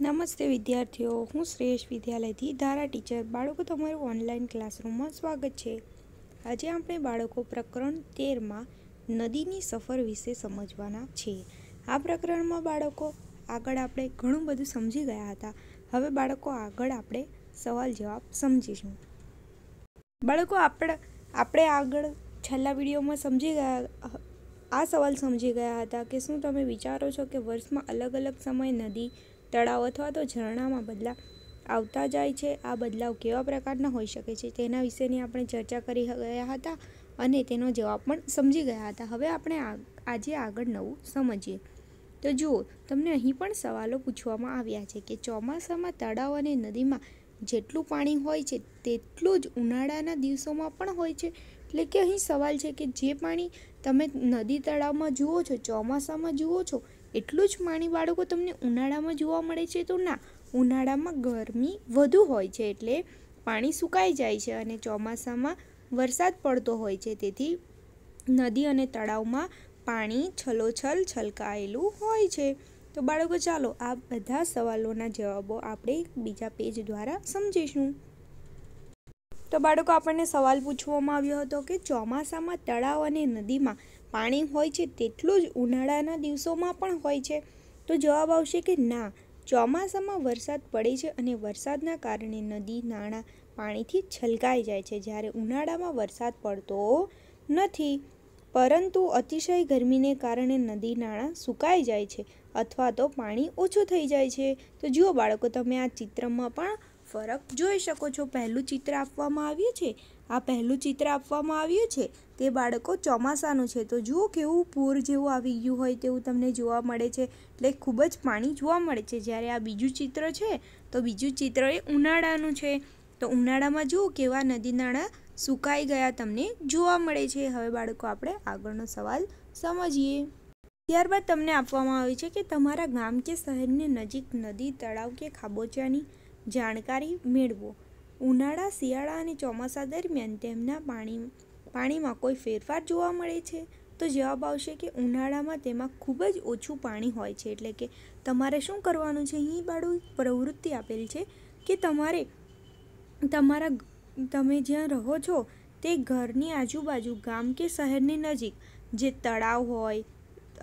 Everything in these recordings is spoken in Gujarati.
નમસ્તે વિદ્યાર્થીઓ હું શ્રેષ્ઠ વિદ્યાલયથી ધારા ટીચર બાળકો તમારું ઓનલાઈન ક્લાસરૂમમાં સ્વાગત છે આજે આપણે બાળકો પ્રકરણ તેરમાં નદીની સફર વિશે સમજવાના છે આ પ્રકરણમાં બાળકો આગળ આપણે ઘણું બધું સમજી ગયા હતા હવે બાળકો આગળ આપણે સવાલ જવાબ સમજીશું બાળકો આપણે આપણે આગળ છેલ્લા વિડીયોમાં સમજી ગયા આ સવાલ સમજી ગયા હતા કે શું તમે વિચારો છો કે વર્ષમાં અલગ અલગ સમયે નદી તળાવ અથવા તો ઝરણામાં બદલાવ આવતા જાય છે આ બદલાવ કેવા પ્રકારના હોઈ શકે છે તેના વિશેની આપણે ચર્ચા કરી ગયા હતા અને તેનો જવાબ પણ સમજી ગયા હતા હવે આપણે આજે આગળ નવું સમજીએ તો જુઓ તમને અહીં પણ સવાલો પૂછવામાં આવ્યા છે કે ચોમાસામાં તળાવ અને નદીમાં જેટલું પાણી હોય છે તેટલું જ ઉનાળાના દિવસોમાં પણ હોય છે એટલે કે અહીં સવાલ છે કે જે પાણી તમે નદી તળાવમાં જુઓ છો ચોમાસામાં જુઓ છો એટલું જ માણી બાળકો તમને ઉનાળામાં જોવા મળે છે તો ના ઉનાળામાં ગરમી વધુ હોય છે એટલે પાણી સુકાઈ જાય છે અને ચોમાસામાં વરસાદ પડતો હોય છે તેથી નદી અને તળાવમાં પાણી છલોછલ છલકાયેલું હોય છે તો બાળકો ચાલો આ બધા સવાલોના જવાબો આપણે બીજા પેજ દ્વારા સમજીશું તો બાળકો આપણને સવાલ પૂછવામાં આવ્યો હતો કે ચોમાસામાં તળાવ અને નદીમાં પાણી હોય છે તેટલું જ ઉનાળાના દિવસોમાં પણ હોય છે તો જવાબ આવશે કે ના ચોમાસામાં વરસાદ પડે છે અને વરસાદના કારણે નદી નાણાં પાણીથી છલકાઈ જાય છે જ્યારે ઉનાળામાં વરસાદ પડતો નથી પરંતુ અતિશય ગરમીને કારણે નદી નાણાં સુકાઈ જાય છે અથવા તો પાણી ઓછું થઈ જાય છે તો જુઓ બાળકો તમે આ ચિત્રમાં પણ ફરક જોઈ શકો છો પહેલું ચિત્ર આપવામાં આવ્યું છે આ પહેલું ચિત્ર આપવામાં આવ્યું છે તે બાળકો ચોમાસાનું છે તો જુઓ કેવું પૂર જેવું આવી ગયું હોય તેવું તમને જોવા મળે છે એટલે ખૂબ જ પાણી જોવા મળે છે જ્યારે આ બીજું ચિત્ર છે તો બીજું ચિત્ર એ ઉનાળાનું છે તો ઉનાળામાં જુઓ કેવા નદી નાળા સુકાઈ ગયા તમને જોવા મળે છે હવે બાળકો આપણે આગળનો સવાલ સમજીએ ત્યારબાદ તમને આપવામાં આવે છે કે તમારા ગામ કે શહેરની નજીક નદી તળાવ કે ખાબોચિયાની જાણકારી મેળવો ઉનાળા શિયાળા અને ચોમાસા દરમિયાન તેમના પાણી પાણીમાં કોઈ ફેરફાર જોવા મળે છે તો જવાબ આવશે કે ઉનાળામાં તેમાં ખૂબ જ ઓછું પાણી હોય છે એટલે કે તમારે શું કરવાનું છે અહીં બાળું પ્રવૃત્તિ આપેલ છે કે તમારે તમારા તમે જ્યાં રહો છો તે ઘરની આજુબાજુ ગામ કે શહેરની નજીક જે તળાવ હોય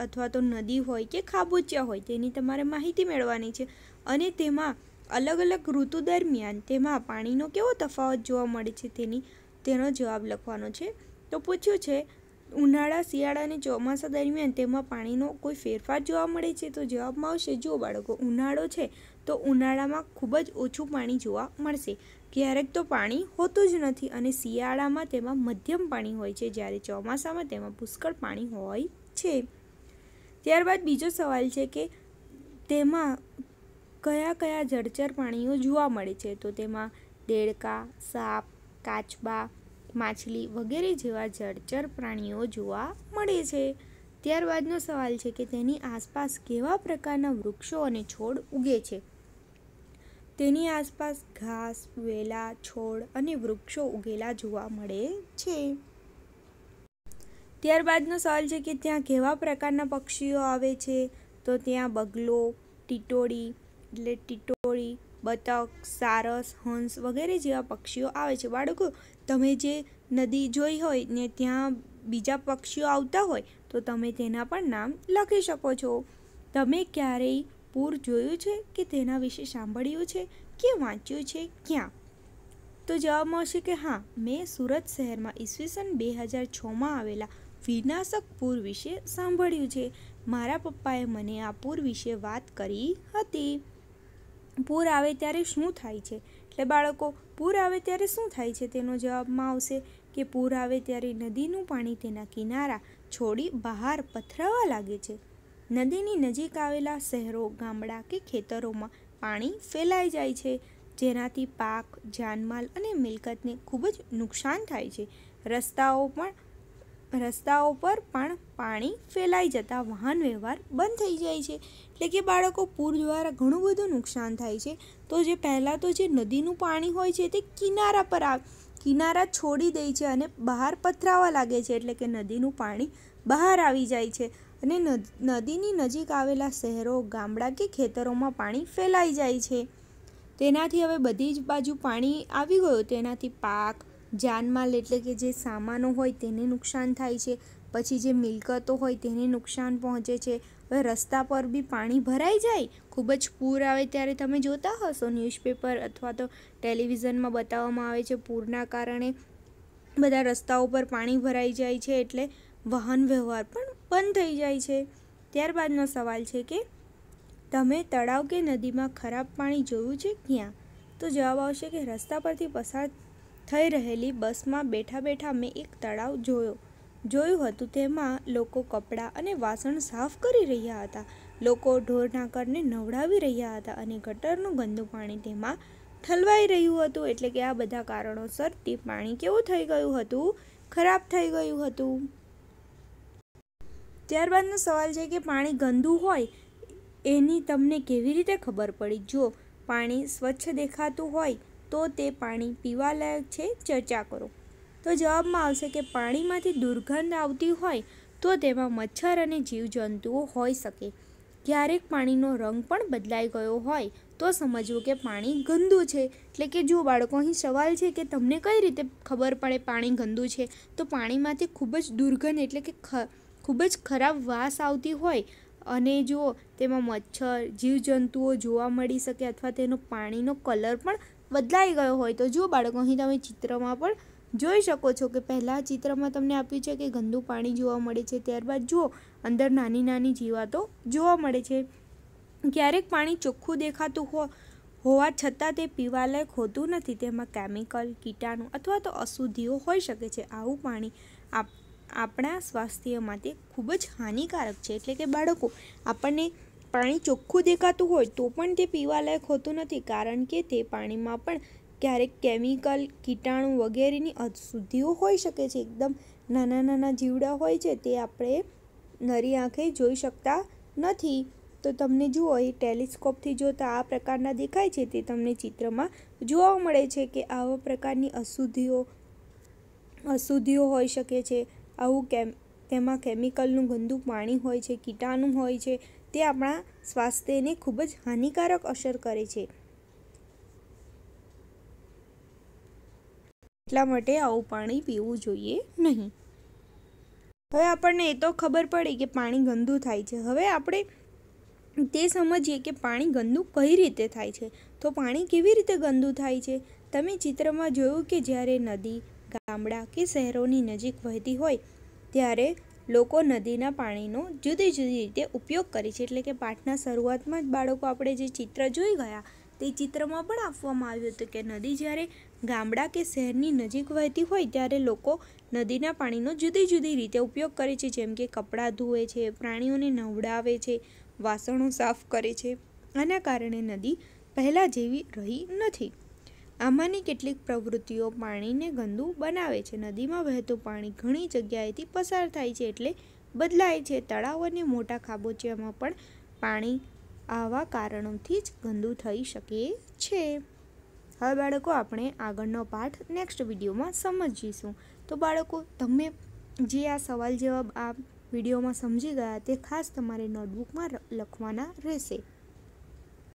અથવા તો નદી હોય કે ખાબોચિયા હોય તેની તમારે માહિતી મેળવવાની છે અને તેમાં અલગ અલગ ઋતુ દરમિયાન તેમાં પાણીનો કેવો તફાવત જોવા મળે છે તેની તેનો જવાબ લખવાનો છે તો પૂછ્યું છે ઉનાળા શિયાળા અને ચોમાસા દરમિયાન તેમાં પાણીનો કોઈ ફેરફાર જોવા મળે છે તો જવાબમાં આવશે જો બાળકો ઉનાળો છે તો ઉનાળામાં ખૂબ જ ઓછું પાણી જોવા મળશે ક્યારેક તો પાણી હોતું જ નથી અને શિયાળામાં તેમાં મધ્યમ પાણી હોય છે જ્યારે ચોમાસામાં તેમાં પુષ્કળ પાણી હોય છે ત્યારબાદ બીજો સવાલ છે કે તેમાં કયા કયા જળચર પ્રાણીઓ જોવા મળે છે તો તેમાં દેડકા સાપ કાચબા માછલી વગેરે જેવા જળચર પ્રાણીઓ જોવા મળે છે ત્યારબાદનો સવાલ છે કે તેની આસપાસ કેવા પ્રકારના વૃક્ષો અને છોડ ઉગે છે તેની આસપાસ ઘાસ વેલા છોડ અને વૃક્ષો ઉગેલા જોવા મળે છે ત્યારબાદનો સવાલ છે કે ત્યાં કેવા પ્રકારના પક્ષીઓ આવે છે તો ત્યાં બગલો ટીટોડી એટલે ટીટોળી બતક સારસ હંસ વગેરે જેવા પક્ષીઓ આવે છે બાળકો તમે જે નદી જોઈ હોય ને ત્યાં બીજા પક્ષીઓ આવતા હોય તો તમે તેના પણ નામ લખી શકો છો તમે ક્યારેય પૂર જોયું છે કે તેના વિશે સાંભળ્યું છે કે વાંચ્યું છે ક્યાં તો જવાબ મળશે કે હા મેં સુરત શહેરમાં ઈસવીસન બે હજાર છમાં આવેલા વિનાશક પૂર વિશે સાંભળ્યું છે મારા પપ્પાએ મને આ પૂર વિશે વાત કરી હતી પૂર આવે ત્યારે શું થાય છે એટલે બાળકો પૂર આવે ત્યારે શું થાય છે તેનો જવાબમાં આવશે કે પૂર આવે ત્યારે નદીનું પાણી તેના કિનારા છોડી બહાર પથરાવા લાગે છે નદીની નજીક આવેલા શહેરો ગામડા કે ખેતરોમાં પાણી ફેલાઈ જાય છે જેનાથી પાક જાનમાલ અને મિલકતને ખૂબ જ નુકસાન થાય છે રસ્તાઓ પણ રસ્તાઓ પર પણ પાણી ફેલાઈ જતાં વાહન વ્યવહાર બંધ થઈ જાય છે એટલે કે બાળકો પૂર દ્વારા ઘણું બધું નુકસાન થાય છે તો જે પહેલાં તો જે નદીનું પાણી હોય છે તે કિનારા પર આવે કિનારા છોડી દે છે અને બહાર પથરાવા લાગે છે એટલે કે નદીનું પાણી બહાર આવી જાય છે અને નદીની નજીક આવેલા શહેરો ગામડા કે ખેતરોમાં પાણી ફેલાઈ જાય છે તેનાથી હવે બધી જ બાજુ પાણી આવી ગયું તેનાથી પાક જાનમાલ એટલે કે જે સામાનો હોય તેને નુકસાન થાય છે પછી જે મિલકતો હોય તેને નુકસાન પહોંચે છે હવે રસ્તા પર બી પાણી ભરાઈ જાય ખૂબ જ પૂર આવે ત્યારે તમે જોતા હશો ન્યૂઝપેપર અથવા તો ટેલિવિઝનમાં બતાવવામાં આવે છે પૂરના કારણે બધા રસ્તાઓ પર પાણી ભરાઈ જાય છે એટલે વાહન વ્યવહાર પણ બંધ થઈ જાય છે ત્યારબાદનો સવાલ છે કે તમે તળાવ કે નદીમાં ખરાબ પાણી જોયું છે ક્યાં તો જવાબ આવશે કે રસ્તા પરથી પસાર થઈ રહેલી બસમાં બેઠા બેઠા મેં એક તળાવ જોયો જોયું હતું તેમાં લોકો કપડાં અને વાસણ સાફ કરી રહ્યા હતા લોકો ઢોરના કરને નવડાવી રહ્યા હતા અને ગટરનું ગંદુ પાણી તેમાં ઠલવાઈ રહ્યું હતું એટલે કે આ બધા કારણોસર તે પાણી કેવું થઈ ગયું હતું ખરાબ થઈ ગયું હતું ત્યારબાદનો સવાલ છે કે પાણી ગંદુ હોય એની તમને કેવી રીતે ખબર પડી જો પાણી સ્વચ્છ દેખાતું હોય તો તે પાણી પીવાલાયક છે ચર્ચા કરો તો જવાબમાં આવશે કે પાણીમાંથી દુર્ગંધ આવતી હોય તો તેમાં મચ્છર અને જીવજંતુઓ હોઈ શકે ક્યારેક પાણીનો રંગ પણ બદલાઈ ગયો હોય તો સમજવું કે પાણી ગંદુ છે એટલે કે જો બાળકો અહીં સવાલ છે કે તમને કઈ રીતે ખબર પડે પાણી ગંદુ છે તો પાણીમાંથી ખૂબ જ દુર્ગંધ એટલે કે ખૂબ જ ખરાબ વાસ આવતી હોય અને જો તેમાં મચ્છર જીવજંતુઓ જોવા મળી શકે અથવા તેનો પાણીનો કલર પણ બદલાઈ ગયો હોય તો જુઓ બાળકો અહીં તમે ચિત્રમાં પણ જોઈ શકો છો કે પહેલાં ચિત્રમાં તમને આપ્યું છે કે ગંદુ પાણી જોવા મળે છે ત્યારબાદ જુઓ અંદર નાની નાની જીવાતો જોવા મળે છે ક્યારેક પાણી ચોખ્ખું દેખાતું હો હોવા છતાં તે પીવાલાયક હોતું નથી તેમાં કેમિકલ કીટાણુ અથવા તો અશુદ્ધિઓ હોઈ શકે છે આવું પાણી આપ આપણા સ્વાસ્થ્ય માટે ખૂબ જ હાનિકારક છે એટલે કે બાળકો આપણને પાણી ચોખ્ખું દેખાતું હોય તો પણ તે પીવાલાયક હોતું નથી કારણ કે તે પાણીમાં પણ ક્યારેક કેમિકલ કીટાણુ વગેરેની અશુદ્ધિઓ હોઈ શકે છે એકદમ નાના નાના જીવડા હોય છે તે આપણે નરી આંખે જોઈ શકતા નથી તો તમને જુઓ એ ટેલિસ્કોપથી જોતા આ પ્રકારના દેખાય છે તે તમને ચિત્રમાં જોવા મળે છે કે આવા પ્રકારની અશુદ્ધિઓ અશુદ્ધિઓ હોઈ શકે છે આવું કેમ તેમાં કેમિકલનું ગંદુ પાણી હોય છે કીટાણુ હોય છે તે આપણા સ્વાસ્થ્યને ખૂબ જ હાનિકારક અસર કરે છે એટલા માટે આવું પાણી પીવું જોઈએ નહીં હવે આપણને એ તો ખબર પડી કે પાણી ગંદુ થાય છે હવે આપણે તે સમજીએ કે પાણી ગંદુ કઈ રીતે થાય છે તો પાણી કેવી રીતે ગંદુ થાય છે તમે ચિત્રમાં જોયું કે જ્યારે નદી ગામડા કે શહેરોની નજીક વહેતી હોય ત્યારે લોકો નદીના પાણીનો જુદી જુદી રીતે ઉપયોગ કરે છે એટલે કે પાઠના શરૂઆતમાં જ બાળકો આપણે જે ચિત્ર જોઈ ગયા તે ચિત્રમાં પણ આપવામાં આવ્યું હતું કે નદી જ્યારે ગામડા કે શહેરની નજીક વહેતી હોય ત્યારે લોકો નદીના પાણીનો જુદી જુદી રીતે ઉપયોગ કરે છે જેમ કે કપડાં ધોવે છે પ્રાણીઓને નવડાવે છે વાસણો સાફ કરે છે આના કારણે નદી પહેલાં જેવી રહી નથી આમાંની કેટલીક પ્રવૃત્તિઓ પાણીને ગંદુ બનાવે છે નદીમાં વહેતું પાણી ઘણી જગ્યાએથી પસાર થાય છે એટલે બદલાય છે તળાવ અને મોટા ખાબોચિયામાં પણ પાણી આવા કારણોથી જ ગંદુ થઈ શકે છે હવે બાળકો આપણે આગળનો પાઠ નેક્સ્ટ વિડીયોમાં સમજીશું તો બાળકો તમે જે આ સવાલ જવાબ આ વિડીયોમાં સમજી ગયા તે ખાસ તમારે નોટબુકમાં લખવાના રહેશે